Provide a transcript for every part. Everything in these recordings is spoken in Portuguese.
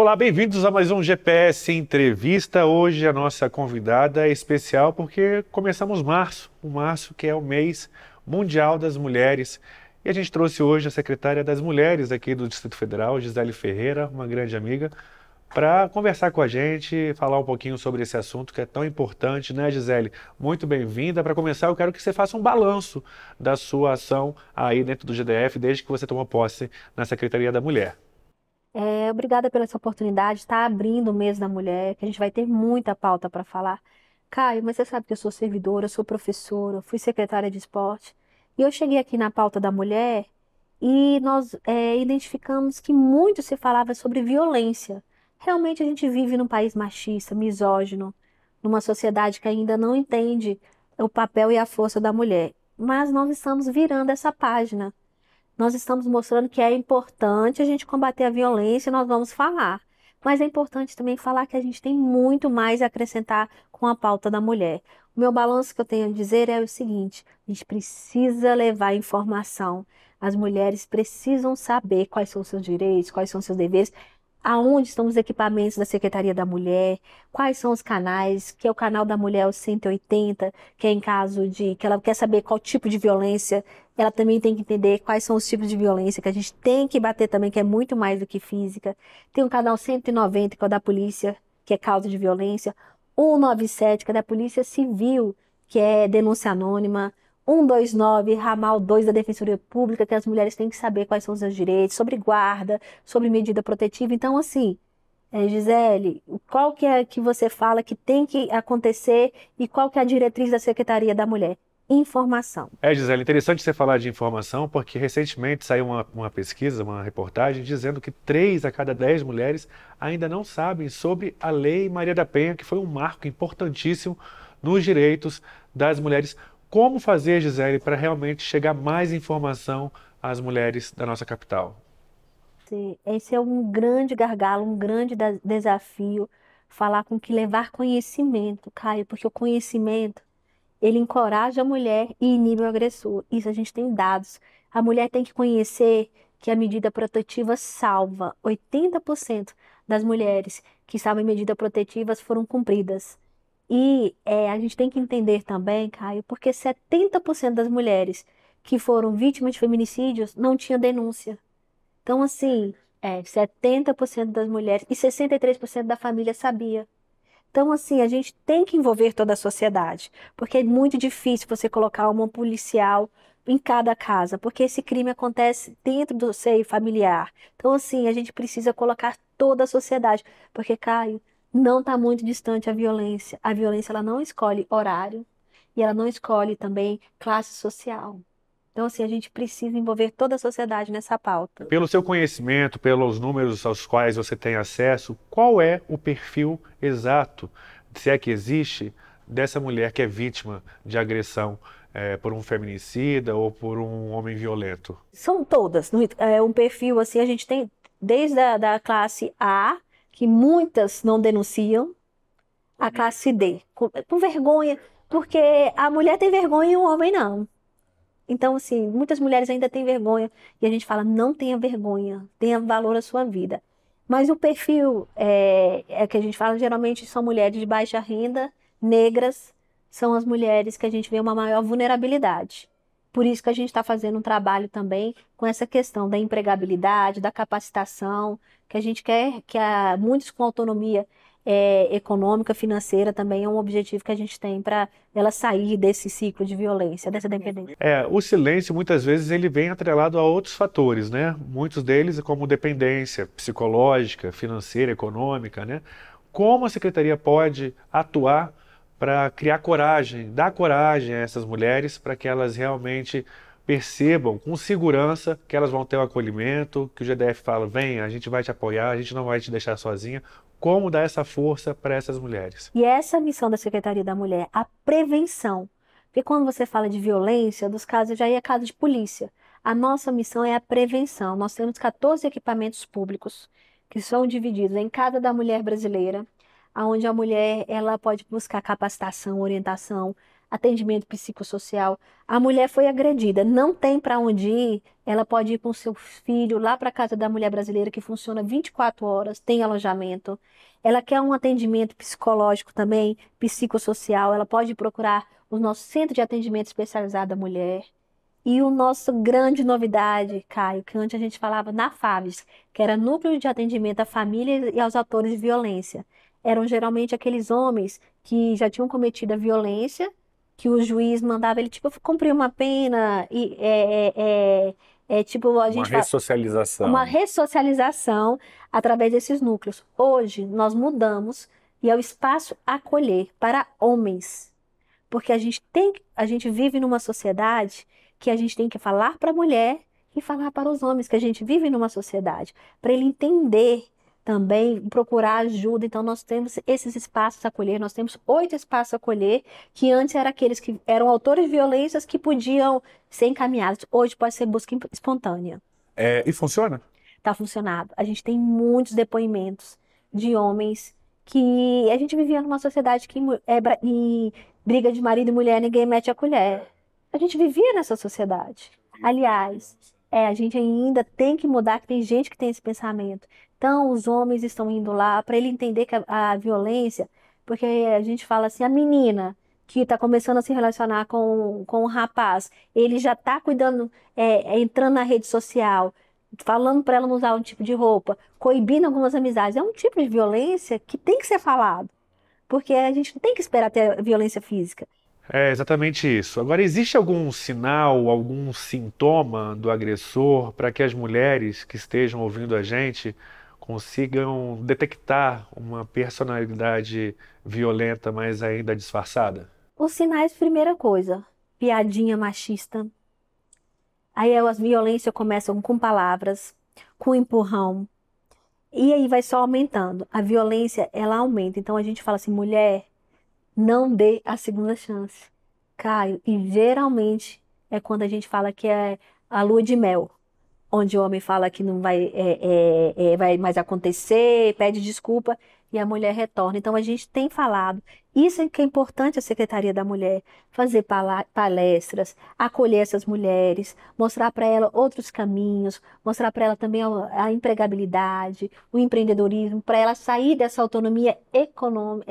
Olá, bem-vindos a mais um GPS Entrevista. Hoje a nossa convidada é especial porque começamos março, o março que é o mês mundial das mulheres. E a gente trouxe hoje a secretária das mulheres aqui do Distrito Federal, Gisele Ferreira, uma grande amiga, para conversar com a gente, falar um pouquinho sobre esse assunto que é tão importante, né, Gisele? Muito bem-vinda. Para começar, eu quero que você faça um balanço da sua ação aí dentro do GDF desde que você tomou posse na Secretaria da Mulher. É, obrigada pela essa oportunidade, está abrindo o mês da mulher, que a gente vai ter muita pauta para falar. Caio, mas você sabe que eu sou servidora, eu sou professora, fui secretária de esporte. E eu cheguei aqui na pauta da mulher e nós é, identificamos que muito se falava sobre violência. Realmente a gente vive num país machista, misógino, numa sociedade que ainda não entende o papel e a força da mulher. Mas nós estamos virando essa página nós estamos mostrando que é importante a gente combater a violência, nós vamos falar. Mas é importante também falar que a gente tem muito mais a acrescentar com a pauta da mulher. O meu balanço que eu tenho a dizer é o seguinte: a gente precisa levar informação. As mulheres precisam saber quais são seus direitos, quais são seus deveres, aonde estão os equipamentos da Secretaria da Mulher, quais são os canais, que é o canal da mulher o 180, que é em caso de que ela quer saber qual tipo de violência, ela também tem que entender quais são os tipos de violência que a gente tem que bater também, que é muito mais do que física. Tem o canal 190, que é o da polícia, que é causa de violência, 197, que é da Polícia Civil, que é denúncia anônima, 129, ramal 2 da Defensoria Pública, que as mulheres têm que saber quais são os seus direitos, sobre guarda, sobre medida protetiva. Então, assim, eh, Gisele, qual que é que você fala que tem que acontecer e qual que é a diretriz da Secretaria da Mulher? Informação. É, Gisele, interessante você falar de informação, porque recentemente saiu uma, uma pesquisa, uma reportagem, dizendo que 3 a cada 10 mulheres ainda não sabem sobre a Lei Maria da Penha, que foi um marco importantíssimo nos direitos das mulheres como fazer, Gisele, para realmente chegar mais informação às mulheres da nossa capital? Sim, esse é um grande gargalo, um grande desafio, falar com que levar conhecimento, Caio, porque o conhecimento, ele encoraja a mulher e inibe o agressor. Isso a gente tem dados. A mulher tem que conhecer que a medida protetiva salva 80% das mulheres que estavam em medida protetivas foram cumpridas. E é, a gente tem que entender também, Caio, porque 70% das mulheres que foram vítimas de feminicídios não tinham denúncia. Então, assim, é, 70% das mulheres e 63% da família sabia. Então, assim, a gente tem que envolver toda a sociedade, porque é muito difícil você colocar uma policial em cada casa, porque esse crime acontece dentro do seio familiar. Então, assim, a gente precisa colocar toda a sociedade, porque, Caio, não está muito distante a violência. A violência ela não escolhe horário e ela não escolhe também classe social. Então, assim, a gente precisa envolver toda a sociedade nessa pauta. Pelo seu conhecimento, pelos números aos quais você tem acesso, qual é o perfil exato, se é que existe, dessa mulher que é vítima de agressão é, por um feminicida ou por um homem violento? São todas. É? é um perfil, assim, a gente tem desde a da classe A que muitas não denunciam, a uhum. classe D, com, com vergonha, porque a mulher tem vergonha e o homem não. Então, assim, muitas mulheres ainda têm vergonha e a gente fala: não tenha vergonha, tenha valor à sua vida. Mas o perfil é, é que a gente fala geralmente são mulheres de baixa renda, negras, são as mulheres que a gente vê uma maior vulnerabilidade. Por isso que a gente está fazendo um trabalho também com essa questão da empregabilidade, da capacitação, que a gente quer que a, muitos com autonomia é, econômica, financeira também é um objetivo que a gente tem para ela sair desse ciclo de violência, dessa dependência. É, o silêncio muitas vezes ele vem atrelado a outros fatores, né? Muitos deles é como dependência psicológica, financeira, econômica, né? Como a secretaria pode atuar para criar coragem, dar coragem a essas mulheres para que elas realmente percebam com segurança que elas vão ter o um acolhimento, que o GDF fala, vem, a gente vai te apoiar, a gente não vai te deixar sozinha. Como dar essa força para essas mulheres? E essa é a missão da Secretaria da Mulher, a prevenção. Porque quando você fala de violência, dos casos já é caso de polícia. A nossa missão é a prevenção. Nós temos 14 equipamentos públicos que são divididos em Casa da Mulher Brasileira, aonde a mulher ela pode buscar capacitação, orientação, atendimento psicossocial. A mulher foi agredida, não tem para onde ir, ela pode ir com seu filho lá para a casa da mulher brasileira que funciona 24 horas, tem alojamento. Ela quer um atendimento psicológico também, psicossocial, ela pode procurar o nosso centro de atendimento especializado da mulher. E o nosso grande novidade, Caio, que antes a gente falava na FAVES, que era Núcleo de Atendimento à Família e aos Autores de Violência eram geralmente aqueles homens que já tinham cometido a violência, que o juiz mandava ele, tipo, cumprir uma pena e é, é, é, é tipo, a gente... Uma fala, ressocialização. uma ressocialização através desses núcleos. Hoje, nós mudamos e é o espaço acolher para homens. Porque a gente tem, a gente vive numa sociedade que a gente tem que falar para a mulher e falar para os homens, que a gente vive numa sociedade, para ele entender também procurar ajuda. Então, nós temos esses espaços a acolher, nós temos oito espaços a acolher, que antes eram aqueles que eram autores de violências que podiam ser encaminhados. Hoje pode ser busca espontânea. É, e funciona? Está funcionando. A gente tem muitos depoimentos de homens que a gente vivia numa sociedade que é, e briga de marido e mulher, ninguém mete a colher. A gente vivia nessa sociedade. Aliás, é, a gente ainda tem que mudar, que tem gente que tem esse pensamento então, os homens estão indo lá para ele entender que a, a, violência, porque a gente fala assim, a menina que está começando a se relacionar com, com o rapaz, ele já está cuidando, é, é, entrando na rede social, falando para ela não usar um tipo de roupa, coibindo algumas amizades. É um tipo de violência que tem que ser falado, porque a gente não tem que esperar ter violência física. É exatamente isso. Agora, existe algum sinal, algum sintoma do agressor para que as mulheres que estejam ouvindo a gente consigam detectar uma personalidade violenta, mas ainda disfarçada? Os sinais, primeira coisa, piadinha machista. Aí é, as violências começam com palavras, com empurrão. E aí vai só aumentando. A violência, ela aumenta. Então a gente fala assim, mulher, não dê a segunda chance. Caio, e geralmente é quando a gente fala que é a lua de mel onde o homem fala que não vai, é, é, é, vai mais acontecer, pede desculpa e a mulher retorna. Então a gente tem falado. Isso é que é importante a Secretaria da Mulher fazer palestras, acolher essas mulheres, mostrar para ela outros caminhos, mostrar para ela também a empregabilidade, o empreendedorismo, para ela sair dessa autonomia econômica,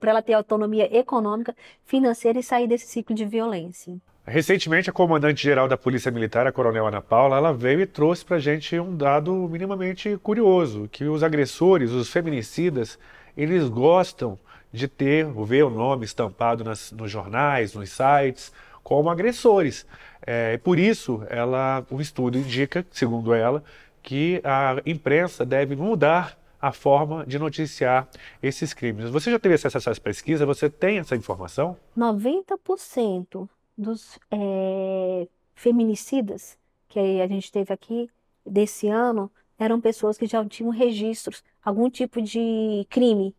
para ela ter autonomia econômica, financeira e sair desse ciclo de violência. Recentemente, a comandante-geral da Polícia Militar, a Coronel Ana Paula, ela veio e trouxe para gente um dado minimamente curioso, que os agressores, os feminicidas, eles gostam de ter, ver o nome estampado nas, nos jornais, nos sites, como agressores. É, por isso, ela, o estudo indica, segundo ela, que a imprensa deve mudar a forma de noticiar esses crimes. Você já teve acesso a essas pesquisas? Você tem essa informação? 90% dos é, feminicidas que a gente teve aqui desse ano eram pessoas que já tinham registros, algum tipo de crime,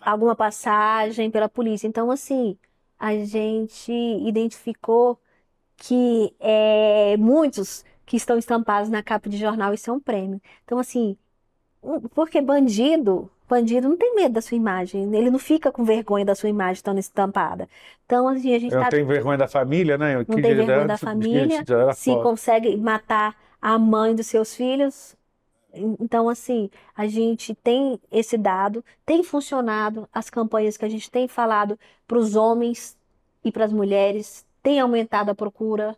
alguma passagem pela polícia. Então, assim, a gente identificou que é, muitos que estão estampados na capa de jornal, isso é um prêmio. Então, assim, porque bandido, bandido não tem medo da sua imagem, ele não fica com vergonha da sua imagem estando estampada. Então, assim, a gente Eu tá... tenho vergonha da família, né? Eu não tem vergonha da família, se foto. consegue matar a mãe dos seus filhos. Então, assim, a gente tem esse dado, tem funcionado as campanhas que a gente tem falado para os homens e para as mulheres, tem aumentado a procura,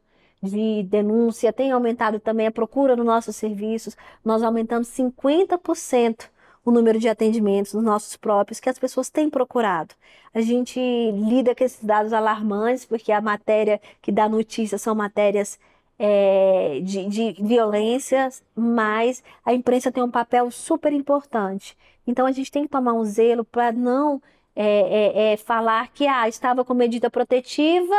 de denúncia, tem aumentado também a procura nos nossos serviços. Nós aumentamos 50% o número de atendimentos nos nossos próprios que as pessoas têm procurado. A gente lida com esses dados alarmantes, porque a matéria que dá notícia são matérias é, de, de violências, mas a imprensa tem um papel super importante. Então a gente tem que tomar um zelo para não é, é, é, falar que ah, estava com medida protetiva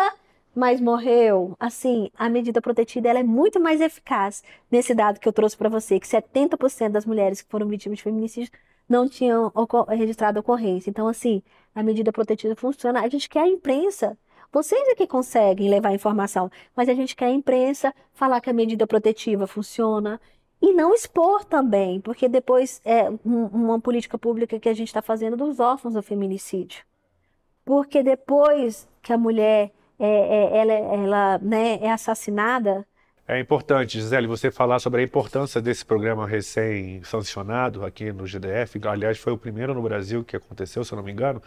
mas morreu, assim, a medida protetiva ela é muito mais eficaz nesse dado que eu trouxe para você, que 70% das mulheres que foram vítimas de feminicídio não tinham ocor registrado ocorrência. Então, assim, a medida protetiva funciona. A gente quer a imprensa. Vocês é que conseguem levar informação, mas a gente quer a imprensa falar que a medida protetiva funciona, e não expor também, porque depois é uma política pública que a gente está fazendo dos órfãos do feminicídio. Porque depois que a mulher é, é, ela, é, ela né, é assassinada é importante, Gisele, você falar sobre a importância desse programa recém-sancionado aqui no GDF. Aliás, foi o primeiro no Brasil que aconteceu, se eu não me engano.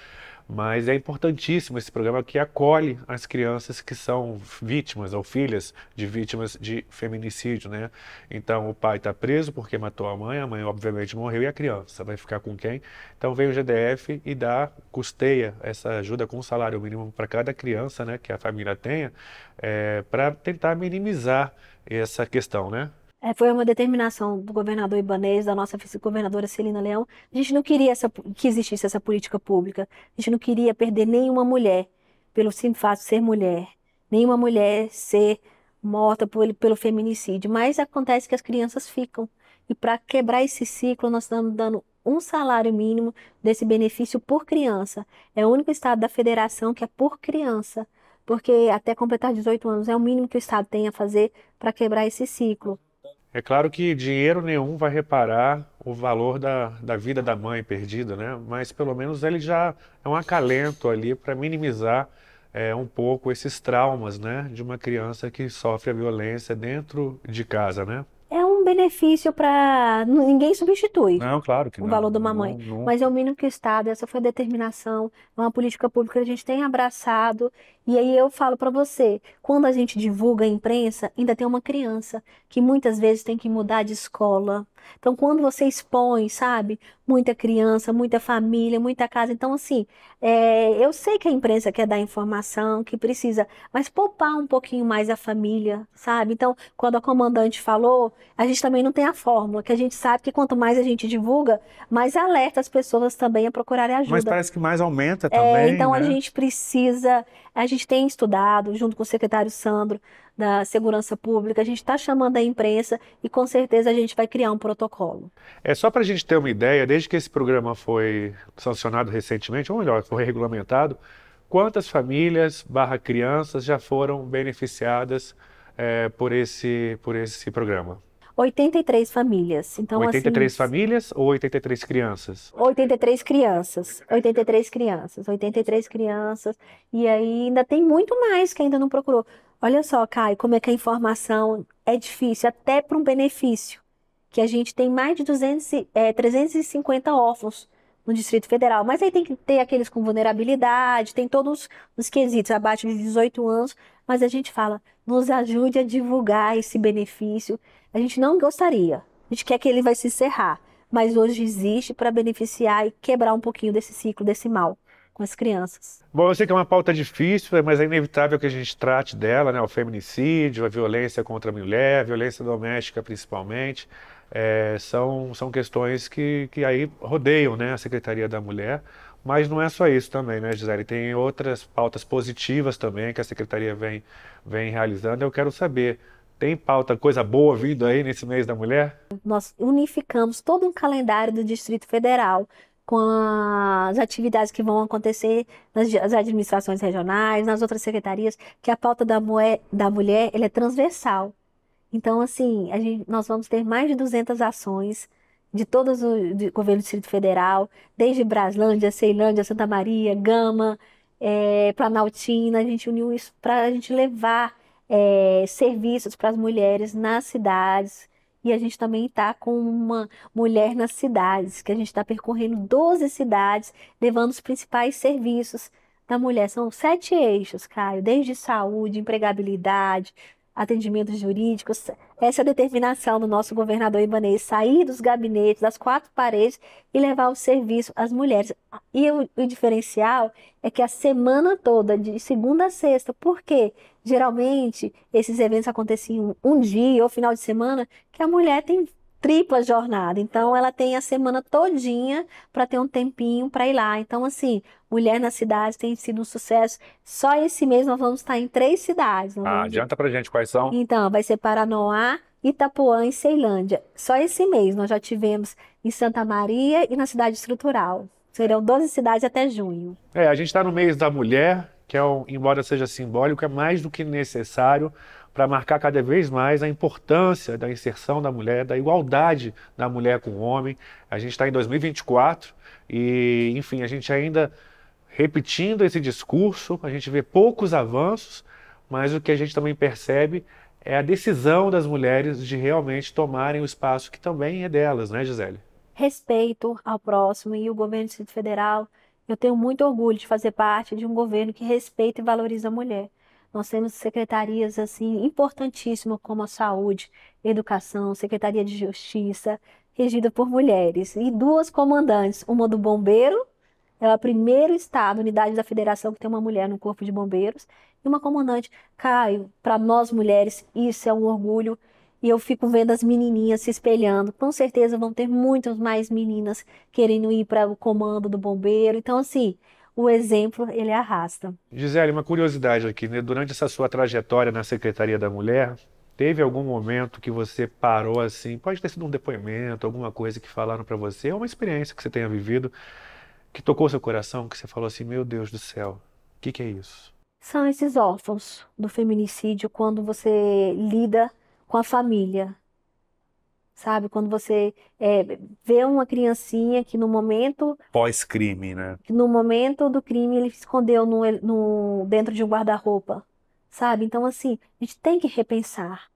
Mas é importantíssimo esse programa que acolhe as crianças que são vítimas ou filhas de vítimas de feminicídio, né? Então, o pai está preso porque matou a mãe, a mãe obviamente morreu e a criança vai ficar com quem? Então, vem o GDF e dá, custeia essa ajuda com salário mínimo para cada criança, né, que a família tenha, é, para tentar minimizar essa questão, né? É, foi uma determinação do governador ibanês, da nossa vice-governadora Celina Leão. A gente não queria essa, que existisse essa política pública. A gente não queria perder nenhuma mulher pelo simples fato de ser mulher. Nenhuma mulher ser morta por, pelo feminicídio. Mas acontece que as crianças ficam. E para quebrar esse ciclo, nós estamos dando um salário mínimo desse benefício por criança. É o único estado da federação que é por criança porque até completar 18 anos é o mínimo que o Estado tem a fazer para quebrar esse ciclo. É claro que dinheiro nenhum vai reparar o valor da, da vida da mãe perdida, né? mas pelo menos ele já é um acalento ali para minimizar é, um pouco esses traumas né? de uma criança que sofre a violência dentro de casa. Né? benefício para. Ninguém substitui não, claro que o não, valor de uma mãe. Não, não. Mas é o mínimo que o Estado, essa foi a determinação, é uma política pública que a gente tem abraçado. E aí eu falo para você: quando a gente divulga a imprensa, ainda tem uma criança que muitas vezes tem que mudar de escola, então, quando você expõe, sabe, muita criança, muita família, muita casa, então, assim, é, eu sei que a imprensa quer dar informação, que precisa, mas poupar um pouquinho mais a família, sabe? Então, quando a comandante falou, a gente também não tem a fórmula, que a gente sabe que quanto mais a gente divulga, mais alerta as pessoas também a procurarem ajuda. Mas parece que mais aumenta é, também. É, então, né? a gente precisa, a gente tem estudado, junto com o secretário Sandro, da segurança pública, a gente está chamando a imprensa e com certeza a gente vai criar um protocolo. É só para a gente ter uma ideia, desde que esse programa foi sancionado recentemente, ou melhor, foi regulamentado, quantas famílias barra crianças já foram beneficiadas é, por, esse, por esse programa? 83 famílias. Então, 83 assim, famílias ou 83 crianças? 83 crianças. 83 crianças. 83 crianças. E aí ainda tem muito mais que ainda não procurou. Olha só, Caio, como é que a informação é difícil, até para um benefício, que a gente tem mais de 200, é, 350 órfãos no Distrito Federal. Mas aí tem que ter aqueles com vulnerabilidade, tem todos os quesitos abaixo de 18 anos, mas a gente fala, nos ajude a divulgar esse benefício. A gente não gostaria, a gente quer que ele vai se encerrar, mas hoje existe para beneficiar e quebrar um pouquinho desse ciclo, desse mal com as crianças. Bom, eu sei que é uma pauta difícil, é, mas é inevitável que a gente trate dela, né? O feminicídio, a violência contra a mulher, a violência doméstica principalmente. É, são, são questões que, que aí rodeiam né, a Secretaria da Mulher, mas não é só isso também, né, Gisele? Tem outras pautas positivas também que a Secretaria vem, vem realizando. Eu quero saber tem pauta, coisa boa vindo aí nesse mês da mulher? Nós unificamos todo um calendário do Distrito Federal com as atividades que vão acontecer nas administrações regionais, nas outras secretarias, que a pauta da, da mulher é transversal. Então, assim, gente, nós vamos ter mais de 200 ações de todos os governo do Distrito Federal, desde Braslândia, Ceilândia, Santa Maria, Gama, é, Planaltina, a gente uniu isso para a gente levar é, serviços para as mulheres nas cidades, e a gente também está com uma mulher nas cidades, que a gente está percorrendo 12 cidades, levando os principais serviços da mulher. São sete eixos, Caio, desde saúde, empregabilidade, atendimentos jurídicos. Essa é determinação do nosso governador Ibanez, sair dos gabinetes, das quatro paredes e levar o serviço às mulheres. E o, o diferencial é que a semana toda, de segunda a sexta, porque geralmente esses eventos aconteciam um dia ou final de semana, que a mulher tem tripla jornada. Então ela tem a semana todinha para ter um tempinho para ir lá. Então assim, Mulher na Cidade tem sido um sucesso. Só esse mês nós vamos estar em três cidades. Ah, adianta para gente quais são? Então vai ser Paranoá, Itapuã e Ceilândia. Só esse mês nós já tivemos em Santa Maria e na Cidade Estrutural. Serão 12 cidades até junho. É, a gente está no mês da mulher, que é, um, embora seja simbólico, é mais do que necessário para marcar cada vez mais a importância da inserção da mulher, da igualdade da mulher com o homem. A gente está em 2024 e, enfim, a gente ainda repetindo esse discurso, a gente vê poucos avanços, mas o que a gente também percebe é a decisão das mulheres de realmente tomarem o espaço que também é delas, né, Gisele? Respeito ao próximo e o governo do Distrito Federal. Eu tenho muito orgulho de fazer parte de um governo que respeita e valoriza a mulher. Nós temos secretarias assim importantíssimas como a saúde, educação, secretaria de justiça, regida por mulheres e duas comandantes, uma do bombeiro, é o primeiro estado, unidade da federação que tem uma mulher no corpo de bombeiros e uma comandante. Caio, para nós mulheres isso é um orgulho e eu fico vendo as menininhas se espelhando. Com certeza vão ter muitas mais meninas querendo ir para o comando do bombeiro. Então assim, o exemplo ele arrasta. Gisele, uma curiosidade aqui, né? durante essa sua trajetória na Secretaria da Mulher, teve algum momento que você parou assim, pode ter sido um depoimento, alguma coisa que falaram para você, ou uma experiência que você tenha vivido, que tocou seu coração, que você falou assim, meu Deus do céu, o que, que é isso? São esses órfãos do feminicídio quando você lida com a família, sabe? Quando você é, vê uma criancinha que no momento. Pós-crime, né? No momento do crime ele se escondeu no, no dentro de um guarda-roupa, sabe? Então, assim, a gente tem que repensar.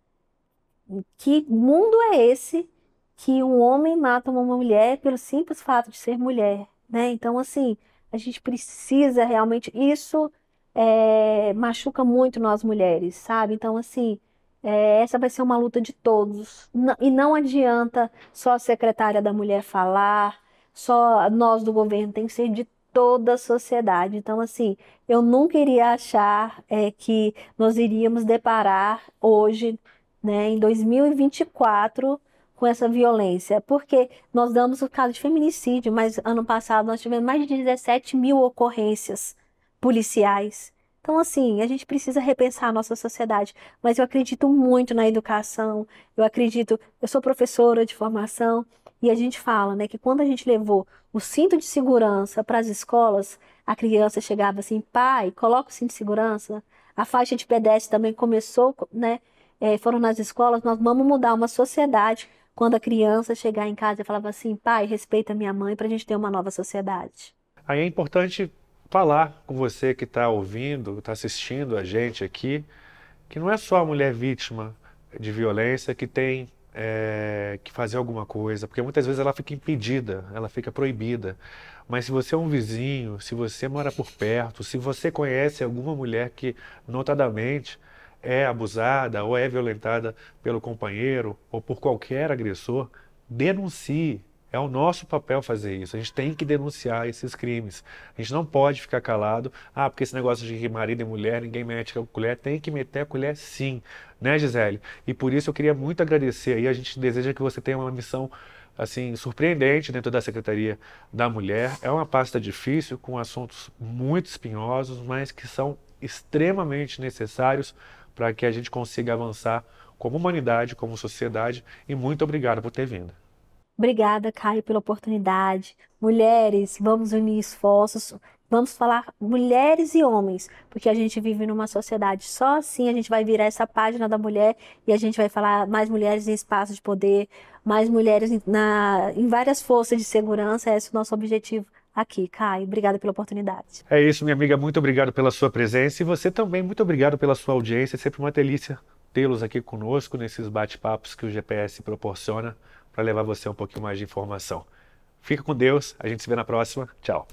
Que mundo é esse que um homem mata uma mulher pelo simples fato de ser mulher, né? Então, assim, a gente precisa realmente. Isso é, machuca muito nós mulheres, sabe? Então, assim. É, essa vai ser uma luta de todos. E não adianta só a secretária da mulher falar, só nós do governo, tem que ser de toda a sociedade. Então, assim, eu nunca iria achar é, que nós iríamos deparar hoje, né, em 2024, com essa violência, porque nós damos o caso de feminicídio, mas ano passado nós tivemos mais de 17 mil ocorrências policiais. Então, assim, a gente precisa repensar a nossa sociedade, mas eu acredito muito na educação, eu acredito, eu sou professora de formação, e a gente fala, né, que quando a gente levou o cinto de segurança para as escolas, a criança chegava assim, pai, coloca o cinto de segurança. A faixa de pedestre também começou, né, é, foram nas escolas, nós vamos mudar uma sociedade quando a criança chegar em casa e falava assim, pai, respeita minha mãe para a gente ter uma nova sociedade. Aí é importante falar tá com você que está ouvindo, está assistindo a gente aqui, que não é só a mulher vítima de violência que tem é, que fazer alguma coisa, porque muitas vezes ela fica impedida, ela fica proibida. Mas se você é um vizinho, se você mora por perto, se você conhece alguma mulher que notadamente é abusada ou é violentada pelo companheiro ou por qualquer agressor, denuncie, é o nosso papel fazer isso. A gente tem que denunciar esses crimes. A gente não pode ficar calado. Ah, porque esse negócio de marido e mulher, ninguém mete a colher. Tem que meter a colher sim, né, Gisele? E por isso eu queria muito agradecer. E a gente deseja que você tenha uma missão assim surpreendente dentro da Secretaria da Mulher. É uma pasta difícil, com assuntos muito espinhosos, mas que são extremamente necessários para que a gente consiga avançar como humanidade, como sociedade. E muito obrigado por ter vindo. Obrigada, Caio, pela oportunidade. Mulheres, vamos unir esforços. Vamos falar mulheres e homens, porque a gente vive numa sociedade. Só assim a gente vai virar essa página da mulher e a gente vai falar mais mulheres em espaços de poder, mais mulheres na, em várias forças de segurança. Esse é o nosso objetivo aqui, Caio. Obrigada pela oportunidade. É isso, minha amiga. Muito obrigado pela sua presença e você também. Muito obrigado pela sua audiência. É sempre uma delícia tê-los aqui conosco nesses bate-papos que o GPS proporciona para levar você um pouquinho mais de informação. Fica com Deus, a gente se vê na próxima. Tchau.